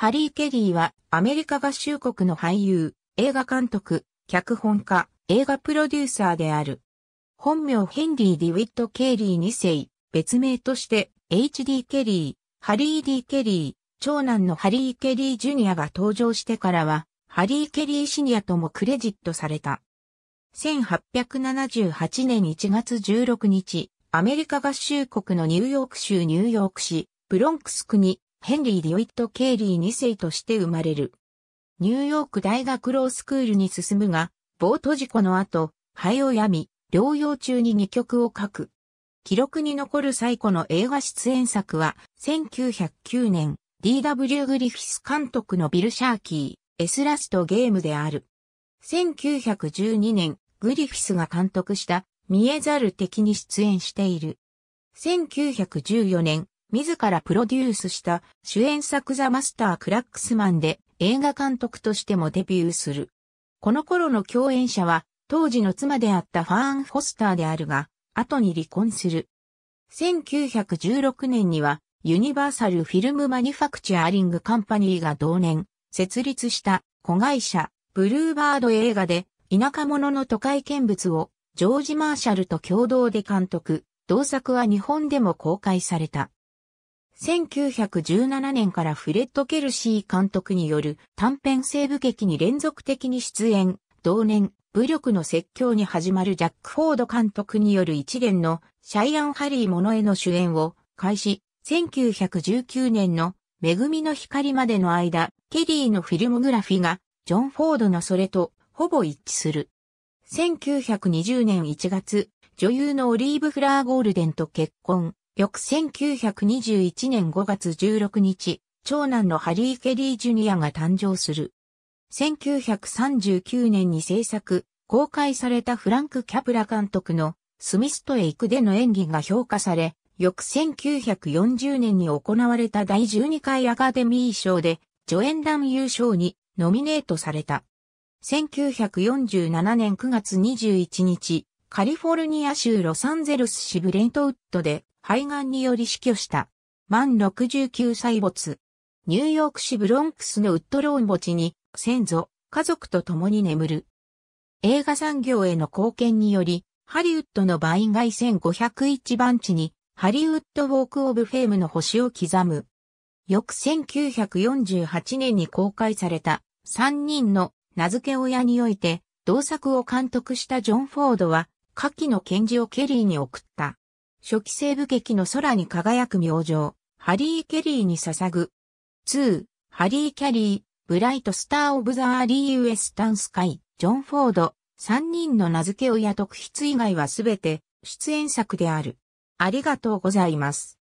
ハリー・ケリーはアメリカ合衆国の俳優、映画監督、脚本家、映画プロデューサーである。本名ヘンリー・ディウィット・ケリー2世、別名として H.D. ケリー、ハリー・ D・ ケリー、長男のハリー・ケリー・ジュニアが登場してからは、ハリー・ケリー・シニアともクレジットされた。1878年1月16日、アメリカ合衆国のニューヨーク州ニューヨーク市、ブロンクス区にヘンリー・ディオイット・ケイリー2世として生まれる。ニューヨーク大学ロースクールに進むが、ボート事故の後、肺を病み、療養中に2曲を書く。記録に残る最古の映画出演作は、1909年、D.W. グリフィス監督のビル・シャーキー、エスラストゲームである。1912年、グリフィスが監督した、見えざる敵に出演している。1914年、自らプロデュースした主演作ザ・マスター・クラックスマンで映画監督としてもデビューする。この頃の共演者は当時の妻であったファーン・フォスターであるが、後に離婚する。1916年にはユニバーサル・フィルム・マニファクチャーリング・カンパニーが同年設立した子会社ブルーバード映画で田舎者の都会見物をジョージ・マーシャルと共同で監督、同作は日本でも公開された。1917年からフレッド・ケルシー監督による短編西部劇に連続的に出演、同年、武力の説教に始まるジャック・フォード監督による一連のシャイアン・ハリーものへの主演を開始、1919年の恵みの光までの間、ケリーのフィルムグラフィが、ジョン・フォードのそれと、ほぼ一致する。1920年1月、女優のオリーブ・フラー・ゴールデンと結婚。翌1921年5月16日、長男のハリー・ケリー・ジュニアが誕生する。1939年に制作、公開されたフランク・キャプラ監督のスミストへ行くでの演技が評価され、翌1940年に行われた第12回アカデミー賞で助演団優勝にノミネートされた。1947年9月21日、カリフォルニア州ロサンゼルス市ブレントウッドで肺がんにより死去した。満69歳没。ニューヨーク市ブロンクスのウッドローン墓地に、先祖、家族と共に眠る。映画産業への貢献により、ハリウッドの倍外1501番地に、ハリウッドウォークオブフェームの星を刻む。翌1948年に公開された三人の名付け親において、同作を監督したジョン・フォードは、下記の検事をケリーに送った。初期西部劇の空に輝く明星、ハリー・ケリーに捧ぐ。2、ハリー・キャリー、ブライト・スター・オブ・ザ・アーリー・ウエスタン・スカイ、ジョン・フォード、3人の名付け親特筆以外はすべて出演作である。ありがとうございます。